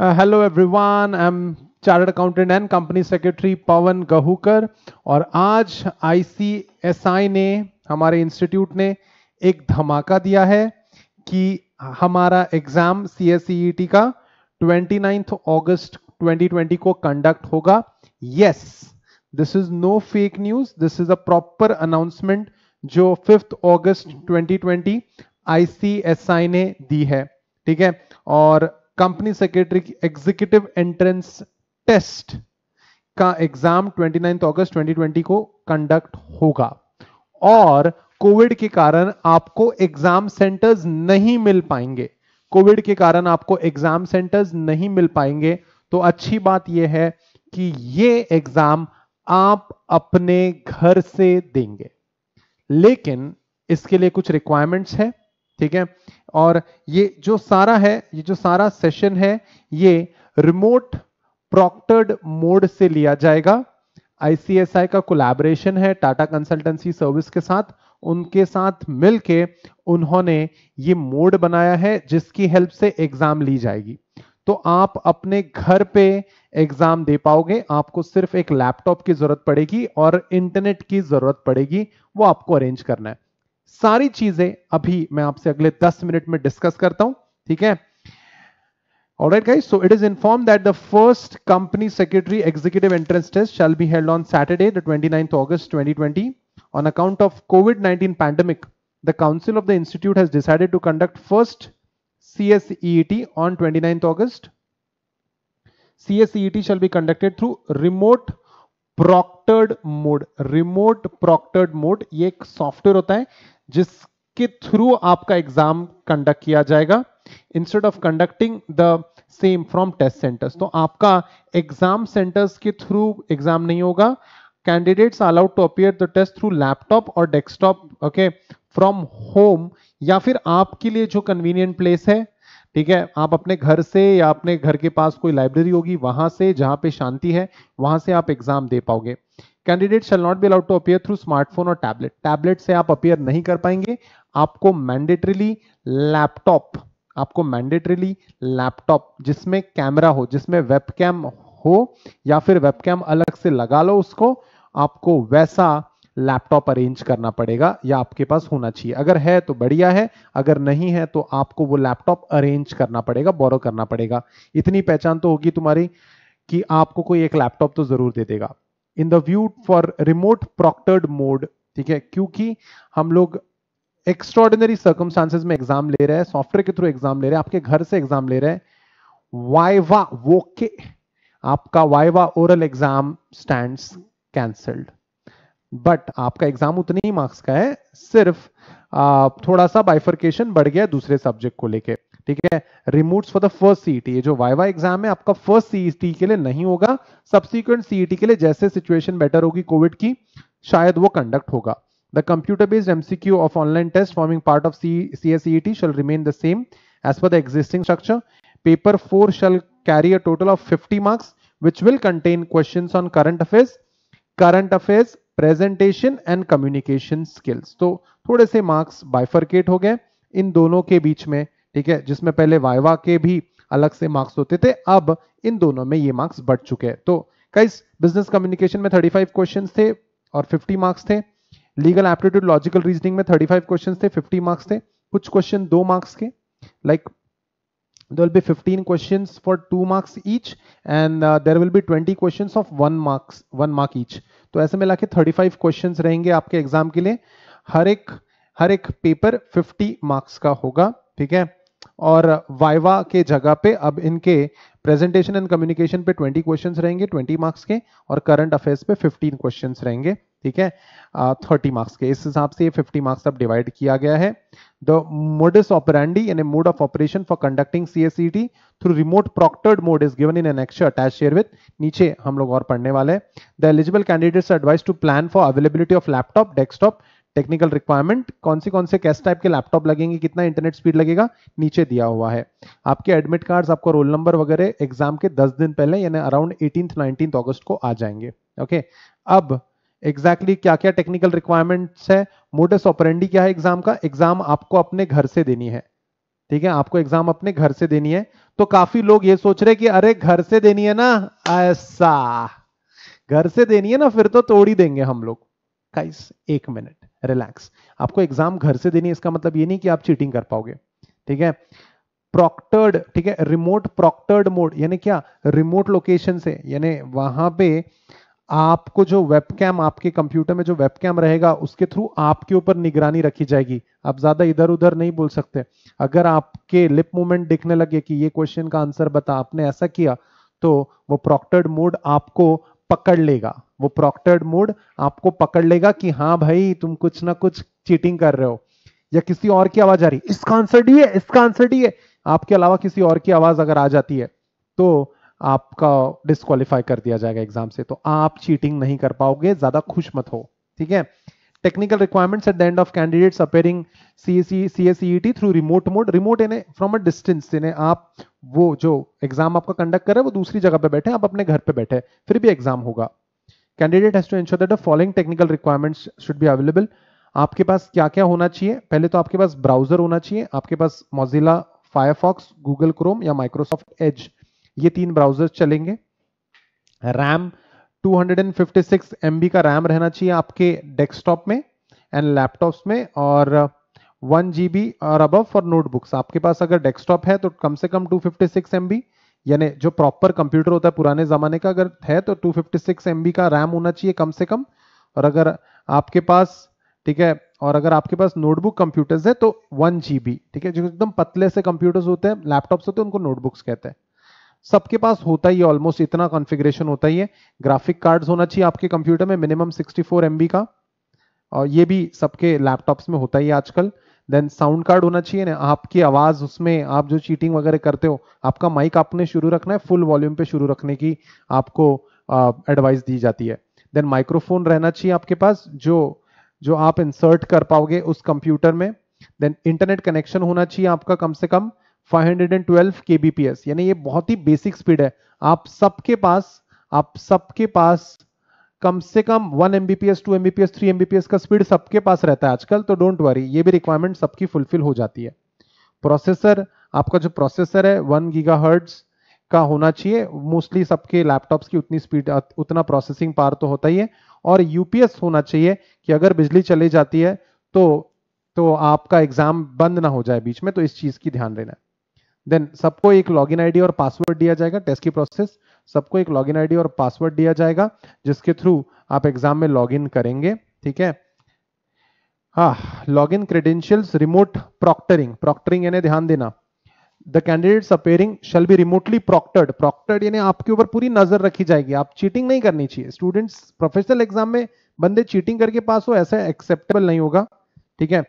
Hello everyone I am chartered accountant and company secretary Pawan Gahukar और आज ICSI ने हमारे इंस्टीट्यूट ने एक धमाका दिया है कि हमारा एग्जाम सीएसईईटी e e का 29 अगस्त 2020 को कंडक्ट होगा yes this is no fake news this is a proper announcement जो 5 अगस्त 2020 आईसीएसआई ने दी है ठीक है और कंपनी सेक्रेटरी की एग्जीक्यूटिव एंट्रेंस टेस्ट का एग्जाम 29 अगस्त 2020 को कंडक्ट होगा और कोविड के कारण आपको एग्जाम सेंटर्स नहीं मिल पाएंगे कोविड के कारण आपको एग्जाम सेंटर्स नहीं मिल पाएंगे तो अच्छी बात यह है कि ये एग्जाम आप अपने घर से देंगे लेकिन इसके लिए कुछ रिक्वायरमेंट्स है ठीक है और ये जो सारा है ये जो सारा सेशन है ये रिमोट प्रॉक्टर्ड मोड से लिया जाएगा आईसीएसआई का कोलैबोरेशन है टाटा कंसल्टेंसी सर्विस के साथ उनके साथ मिलके उन्होंने ये मोड बनाया है जिसकी हेल्प से एग्जाम ली जाएगी तो आप अपने घर पे एग्जाम दे पाओगे आपको सिर्फ एक लैपटॉप की जरूरत पड़ेगी और इंटरनेट की जरूरत पड़ेगी वो आपको अरेंज करना है सारी चीजें अभी मैं आपसे अगले 10 मिनट में डिस्कस करता हूं ठीक है Alright guys, so it is informed that the first company secretary executive entrance test shall be held on Saturday, the 29th August 2020. On account of COVID-19 pandemic, the Council of the Institute has decided to conduct first CSEET on 29th August. CSEET shall be conducted through remote proctored mode. Remote proctored mode, ये एक software होता है जिसके through आपका exam conduct किया जाएगा instead of conducting the same from test centres तो आपका एग्जाम सेंटर्स के थ्रू एग्जाम नहीं होगा candidates allowed to appear the test through laptop और डेस्कटॉप ओके फ्रॉम होम या फिर आपके लिए जो कन्वीनियंट प्लेस है ठीक है आप अपने घर से या अपने घर के पास कोई लाइब्रेरी होगी वहां से जहां पे शांति है वहां से आप एग्जाम दे पाओगे candidate shall not be allowed to appear through smartphone और टैबलेट टैबलेट से आप अपियर नहीं कर पाएंगे आपको मैंडेटरीली लैपटॉप आपको मैंडेटरीली लैपटॉप जिसमें कैमरा हो जिसमें वेबकैम हो या फिर वेबकैम अलग से लगा लो उसको आपको वैसा लैपटॉप अरेंज करना पड़ेगा या आपके पास होना चाहिए अगर है तो बढ़िया है अगर नहीं है तो आपको वो लैपटॉप अरेंज करना पड़ेगा बोरो करना पड़ेगा इतनी पहचान तो होगी तुम्हारी कि आपको कोई एक लैपटॉप तो जरूर दे देगा in the view for remote proctored mode ठीक है क्योंकि हम लोग एक्स्ट्रॉर्डिनरी सर्कमस्टांसेस में एग्जाम ले रहे हैं सॉफ्टवेयर के थ्रू एग्जाम ले रहे हैं आपके घर से एग्जाम ले रहे हैं वाइवा के आपका viva oral exam stand cancelled but आपका एग्जाम उतने ही मार्क्स का है सिर्फ आ, थोड़ा सा बाइफर्केशन बढ़ गया दूसरे सब्जेक्ट को लेके ठीक है remotes for the first CET ये जो वाइवा एग्जाम है आपका फर्स्ट सीईटी e के लिए नहीं होगा सब्सिक्वेंट सीईटी e के लिए जैसे सिचुएशन बेटर होगी कोविड की शायद वो कंडक्ट होगा the computer based MCQ of online test forming part of CSEET shall remain the same as per the existing structure paper four shall carry a total of 50 marks which will contain questions on current affairs current affairs presentation and communication skills तो थोड़े से marks bifurcate हो गए इन दोनों के बीच में ठीक है जिसमें पहले वाइवा के भी अलग से मार्क्स होते थे अब इन दोनों में ये मार्क्स बढ़ चुके हैं तो कई बिजनेस कम्युनिकेशन में 35 क्वेश्चंस थे और 50 मार्क्स थे लीगल एप्टीट्यूड लॉजिकल रीजनिंग में 35 क्वेश्चंस थे 50 मार्क्स थे कुछ क्वेश्चन दो मार्क्स के like there will be 15 questions for 2 marks each and uh, there will be 20 questions of 1 marks 1 mark each तो ऐसे मिला के 35 questions रहेंगे आपके एग्जाम के लिए हर एक हर एक पेपर 50 मार्क्स का होगा ठीक है और वाइवा के जगह पे अब इनके प्रेजेंटेशन एंड कम्युनिकेशन पे 20 क्वेश्चंस रहेंगे 20 मार्क्स के और करंट अफेयर्स पे 15 क्वेश्चंस रहेंगे ठीक है थर्टी मार्क्स के इस हिसाब से ये 50 मार्क्स अब डिवाइड किया गया है द मोडस ऑपरेंडी यानी mode of operation for conducting CSEET through remote proctored mode is given in annexure attach share with नीचे हम लोग और पढ़ने वाले हैं the eligible candidates advise to plan for availability of laptop desktop technical requirement कौन से कौन से कैस टाइप के लैपटॉप लगेंगे कितना इंटरनेट स्पीड लगेगा नीचे दिया हुआ है आपके एडमिट कार्ड्स आपको रोल नंबर वगैरह एग्जाम के दस दिन पहले यानी अराउंड एटीन नाइनटीन अगस्त को आ जाएंगे ओके अब एग्जैक्टली exactly क्या क्या टेक्निकल रिक्वायरमेंट्स है मोडस ऑपरेंडी क्या है एग्जाम का एग्जाम आपको अपने घर से देनी है ठीक है आपको एग्जाम अपने घर से देनी है तो काफी लोग ये सोच रहे कि अरे घर से देनी है ना ऐसा घर से देनी है ना फिर तो तोड़ ही देंगे हम लोग गाइस एक मिनट रिलैक्स आपको एग्जाम घर से देनी इसका मतलब ये नहीं कि आप चीटिंग कर पाओगे ठीक है प्रोक्टर्ड ठीक है रिमोट प्रोक्टर्ड मोड यानी क्या रिमोट लोकेशन से यानी वहां पे आपको जो वेबकैम आपके कंप्यूटर में जो वेबकैम रहेगा उसके थ्रू आपके ऊपर निगरानी रखी जाएगी आप ज्यादा इधर उधर नहीं बोल सकते अगर आपके लिप मूवमेंट दिखने लगे कि ये क्वेश्चन का आंसर बता आपने ऐसा किया तो वो प्रोक्टर्ड मोड आपको पकड़ लेगा वो प्रोक्टर्ड मोड आपको पकड़ लेगा कि हाँ भाई तुम कुछ ना कुछ चीटिंग कर रहे हो या किसी और की आवाज आ रही इसका आंसर डी है इसका आंसर डी है आपके अलावा किसी और की आवाज अगर आ जाती है तो आपका डिस्कालीफाई कर दिया जाएगा एग्जाम से तो आप चीटिंग नहीं कर पाओगे ज्यादा खुश मत हो ठीक है technical requirement at the end of candidate appearing C CSEET through remote mode remote यानी फ्रॉम अ डिस्टेंस इन्हें आप वो जो एग्जाम आपका कंडक्ट कर रहे हैं वो दूसरी जगह पे बैठे आप अपने घर पे बैठे फिर भी एग्जाम होगा candidate has to ensure that the following technical requirements should be available आपके पास क्या क्या होना चाहिए पहले तो आपके पास ब्राउजर होना चाहिए आपके पास मोजिला फायरफॉक्स गूगल क्रोम या माइक्रोसॉफ्ट एज ये तीन ब्राउजर चलेंगे रैम 256 MB का रैम रहना चाहिए आपके डेस्कटॉप में एंड लैपटॉप्स में और 1 GB और अबव फॉर नोटबुक्स आपके पास अगर डेस्कटॉप है तो कम से कम 256 MB यानी जो प्रॉपर कंप्यूटर होता है पुराने ज़माने का अगर है तो 256 फिफ्टी का रैम होना चाहिए कम से कम और अगर आपके पास ठीक है और अगर आपके पास नोटबुक कंप्यूटर्स है तो वन ठीक है जो एकदम पतले से कंप्यूटर्स होते हैं लैपटॉप्स होते हैं उनको नोटबुक्स कहते हैं सबके पास होता ही ऑलमोस्ट इतना कॉन्फ़िगरेशन होता ही है ग्राफिक कार्ड्स होना चाहिए आपके कंप्यूटर में मिनिमम 64 फोर का और ये भी सबके लैपटॉप्स में होता ही आजकल देन साउंड कार्ड होना चाहिए ना आपकी आवाज उसमें आप जो चीटिंग वगैरह करते हो आपका माइक आपने शुरू रखना है फुल वॉल्यूम पे शुरू रखने की आपको एडवाइस दी जाती है देन माइक्रोफोन रहना चाहिए आपके पास जो जो आप इंसर्ट कर पाओगे उस कंप्यूटर में देन इंटरनेट कनेक्शन होना चाहिए आपका कम से कम 512 एस यानी ये बहुत ही बेसिक स्पीड है आप सबके पास आप सबके पास कम से कम one Mbps two Mbps three Mbps का स्पीड सबके पास रहता है आजकल तो डोंट वरी ये भी रिक्वायरमेंट सबकी फुलफिल हो जाती है प्रोसेसर आपका जो प्रोसेसर है वन गीगा हर्ट्स का होना चाहिए मोस्टली सबके लैपटॉप्स की उतनी स्पीड उतना प्रोसेसिंग पार तो होता ही है और यूपीएस होना चाहिए कि अगर बिजली चली जाती है तो तो आपका एग्जाम बंद ना हो जाए बीच में तो इस चीज की ध्यान देना है देन सबको एक लॉग इन और पासवर्ड दिया जाएगा टेस्ट की प्रोसेस सबको एक लॉग इन और पासवर्ड दिया जाएगा जिसके थ्रू आप एग्जाम में इन करेंगे ठीक है हाँ इन क्रेडेंशियल्स रिमोट प्रॉक्टरिंग प्रॉक्टरिंग यानी ध्यान देना the candidates appearing shall be remotely proctored proctored यानी आपके ऊपर पूरी नजर रखी जाएगी आप चीटिंग नहीं करनी चाहिए स्टूडेंट्स प्रोफेशनल एग्जाम में बंदे चीटिंग करके पास हो ऐसा एक्सेप्टेबल नहीं होगा ठीक है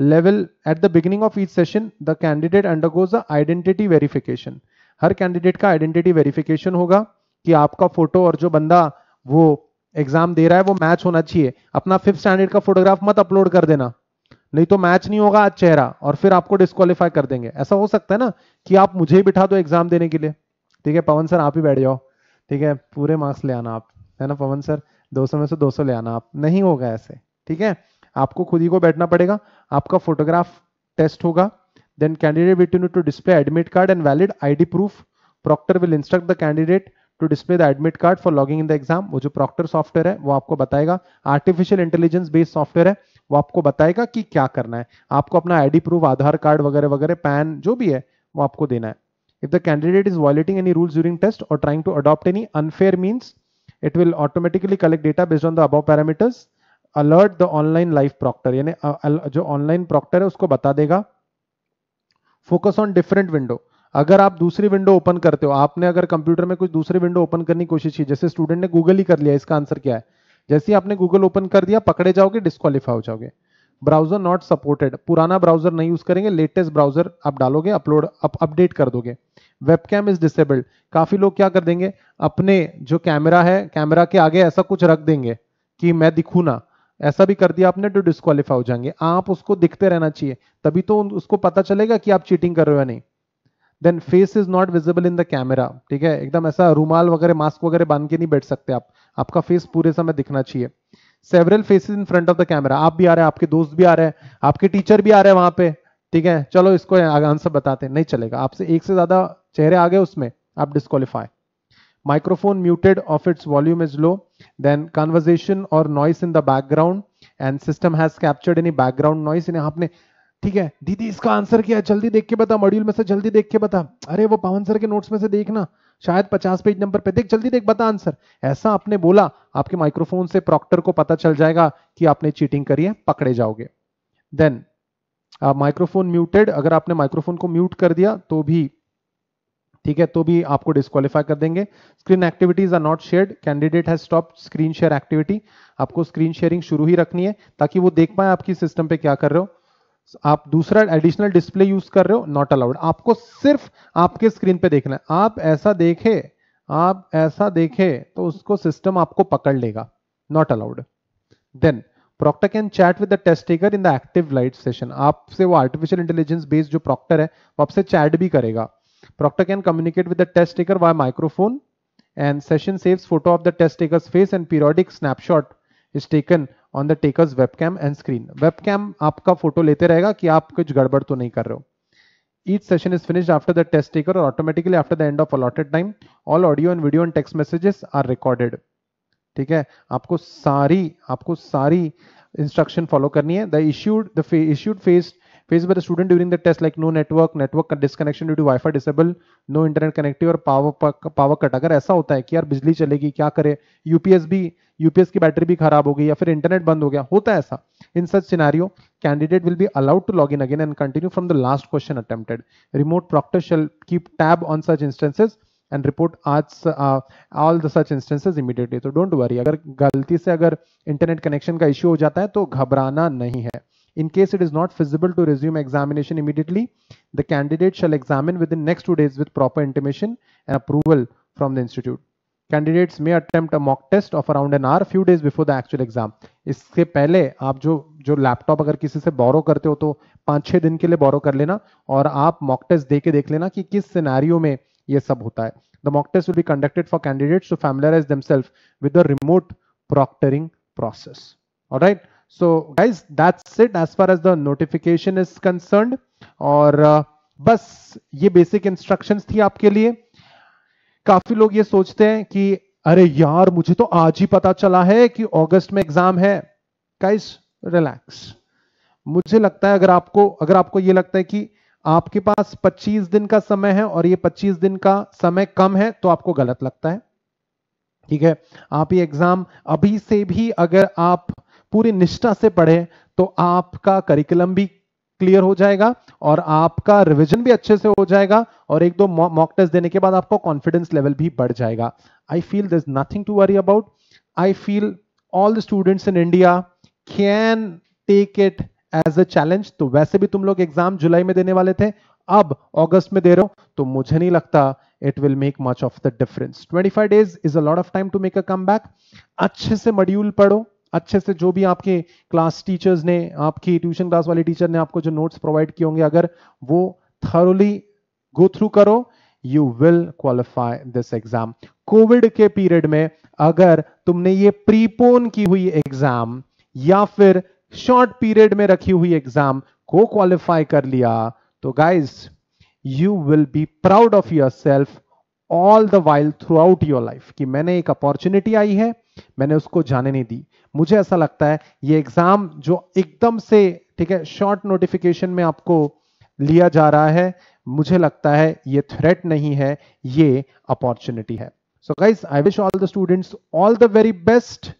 level at the beginning of each session the candidate undergoes the identity verification हर कैंडिडेट का आइडेंटिटी वेरिफिकेशन होगा कि आपका फोटो और जो बंदा वो एग्जाम दे रहा है वो मैच होना चाहिए अपना फिफ्थ स्टैंडर्ड का फोटोग्राफ मत अपलोड कर देना नहीं तो मैच नहीं होगा आज चेहरा और फिर आपको डिस्कालीफाई कर देंगे ऐसा हो सकता है ना कि आप मुझे ही बिठा दो एग्जाम देने के लिए ठीक है पवन सर आप ही बैठ जाओ ठीक है पूरे मार्क्स ले आना आप है ना पवन सर 200 में से 200 ले आना आप नहीं होगा ऐसे ठीक है आपको खुद ही को बैठना पड़ेगा आपका फोटोग्राफ टेस्ट होगा then candidate with you to display admit card and valid ID proof proctor will instruct the candidate to display the admit card for logging in the exam वो जो प्रॉक्टर सॉफ्टवेयर है वो आपको बताएगा artificial intelligence based software है वो आपको बताएगा कि क्या करना है आपको अपना आईडी प्रूफ आधार कार्ड वगैरह वगैरह पैन जो भी है वो आपको देना है if the candidate is violating any rules during test or trying to adopt any unfair means it will automatically collect data based on the above parameters alert the online light proctor यानी जो online Procter है उसको बता देगा focus on different window अगर आप दूसरी window open करते हो आपने अगर कंप्यूटर में कुछ दूसरी विंडो ओपन करने की कोशिश की जैसे स्टूडेंट ने गूगल ही कर लिया इसका आंसर क्या है जैसे ही आपने गूगल ओपन कर दिया पकड़े जाओगे डिस्कालीफाई हो जाओगे ब्राउजर नॉट सपोर्टेड पुराना ब्राउजर नहीं यूज करेंगे लेटेस्ट ब्राउजर आप डालोगे अपलोड अप, अपडेट कर दोगे वेबकैम इज डिसेबल्ड काफी लोग क्या कर देंगे अपने जो कैमरा है कैमरा के आगे ऐसा कुछ रख देंगे कि मैं दिखू ना ऐसा भी कर दिया आपने तो डिस्कालीफाई हो जाएंगे आप उसको दिखते रहना चाहिए तभी तो उसको पता चलेगा कि आप चीटिंग कर रहे हो या नहीं then face is not visible in the camera ठीक है एकदम ऐसा रूमाल वगैरह मास्क वगैरह बांध के नहीं बैठ सकते आप आपका फेस पूरे समय दिखना चाहिए several faces in front of the camera आप भी आ रहे हैं आपके दोस्त भी आ रहे हैं आपके टीचर भी आ रहे हैं वहां पे ठीक है चलो इसको आंसर बताते हैं नहीं चलेगा आपसे एक से ज्यादा चेहरे आ गए उसमें आप disqualify microphone muted off its volume is low then conversation or noise in the background and system has captured any background noise in आपने ठीक है दीदी इसका आंसर क्या है जल्दी देख के बता मॉड्यूल में से जल्दी देख के बता अरे वो पवन सर के नोट्स में से देखना शायद 50 पेज नंबर पे देख जल्दी देख बता आंसर ऐसा आपने बोला आपके माइक्रोफोन से प्रॉक्टर को पता चल जाएगा कि आपने चीटिंग करी है पकड़े जाओगे देन माइक्रोफोन म्यूटेड अगर आपने माइक्रोफोन को म्यूट कर दिया तो भी ठीक है तो भी आपको डिस्कालीफाई कर देंगे screen activities are not share candidate has stop screen share activity आपको स्क्रीन शेयरिंग शुरू ही रखनी है ताकि वो देख पाए आपकी सिस्टम पे क्या कर रहे हो आप दूसरा एडिशनल डिस्प्ले यूज कर रहे हो नॉट अलाउड आपको सिर्फ आपके स्क्रीन पे देखना है आप ऐसा देखे आप ऐसा देखे तो उसको सिस्टम आपको पकड़ लेगा not allowed then proctor can chat with the test taker in the active light session आपसे वो आर्टिफिशियल इंटेलिजेंस बेस्ड जो प्रोक्टर है वो आपसे चैट भी करेगा Proctor can communicate with the test taker via microphone and session saves photo of the test taker's face and periodic snapshot is taken on the takers webcam and screen webcam आपका photo लेते रहेगा कि आप कुछ गड़बड़ तो नहीं कर रहे हो each session is finished after the test taker or automatically after the end of allotted time all audio and video and text messages are recorded ठीक है आपको सारी आपको सारी इंस्ट्रक्शन फॉलो करनी है the issued the issued phase phase where a student during the test like no network network disconnection due to wifi disable no internet connectivity और power power cut अगर ऐसा होता है कि यार बिजली चलेगी क्या करे यूपीएस भी यूपीएस की बैटरी भी खराब हो गई या फिर इंटरनेट बंद हो गया होता है ऐसा in such scenario candidate will be allowed to log in again and continue from the last question attempted remote proctor shall keep tab on such instances and report as all the such instances immediately तो don't worry अगर गलती से अगर internet connection का issue हो जाता है तो घबराना नहीं है In case it is not feasible to resume examination immediately, the candidate shall examine within next two days with proper intimation and approval from the institute. Candidates may attempt mock test of around an or few days before the actual exam इससे पहले आप जो जो laptop अगर किसी से बोरो करते हो तो पाँच छः दिन के लिए बोरो कर लेना और आप मॉक टेस्ट दे के देख लेना कि किस सिनेरियो में ये सब होता है the mock test will be conducted for candidates to familiarise themselves with the remote proctoring process right so guys that's it as far as the notification is concerned और uh, बस ये बेसिक इंस्ट्रक्शंस थी आपके लिए काफी लोग ये सोचते हैं कि अरे यार मुझे तो आज ही पता चला है कि अगस्त में एग्जाम है गाइस रिलैक्स मुझे लगता है अगर आपको अगर आपको ये लगता है कि आपके पास 25 दिन का समय है और ये 25 दिन का समय कम है तो आपको गलत लगता है ठीक है आप ये एग्जाम अभी से भी अगर आप पूरी निष्ठा से पढ़े तो आपका करिकुलम भी क्लियर हो जाएगा और आपका रिवीजन भी अच्छे से हो जाएगा और एक दो मॉक टेस्ट देने के बाद आपको कॉन्फिडेंस लेवल भी बढ़ जाएगा I feel this nothing to worry about I feel all the students in India can take it as a challenge तो वैसे भी तुम लोग एग्जाम जुलाई में देने वाले थे अब अगस्त में दे रहे हो तो मुझे नहीं लगता it will make much of the difference 25 days is a lot of time to make a come अच्छे से मॉड्यूल पढ़ो अच्छे से जो भी आपके क्लास टीचर्स ने आपकी ट्यूशन क्लास वाले टीचर ने आपको जो नोट्स प्रोवाइड किए होंगे अगर वो थरोली गो थ्रू करो you will qualify this exam Covid के पीरियड में अगर तुमने ये प्रीपोन की हुई एग्जाम या फिर शॉर्ट पीरियड में रखी हुई एग्जाम को क्वालिफाई कर लिया तो guys you will be proud of yourself all the while throughout your life कि मैंने एक अपॉर्चुनिटी आई है मैंने उसको जाने नहीं दी मुझे ऐसा लगता है ये एग्जाम जो एकदम से ठीक है शॉर्ट नोटिफिकेशन में आपको लिया जा रहा है मुझे लगता है ये थ्रेट नहीं है ये अपॉर्चुनिटी है so guys I wish all the students all the very best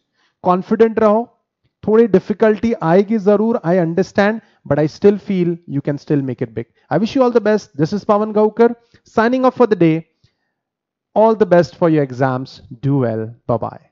confident रहो थोड़ी डिफिकल्टी आएगी जरूर I understand but I still feel you can still make it big I wish you all the best this is Pawan Gaukar signing off for the day all the best for your exams do well bye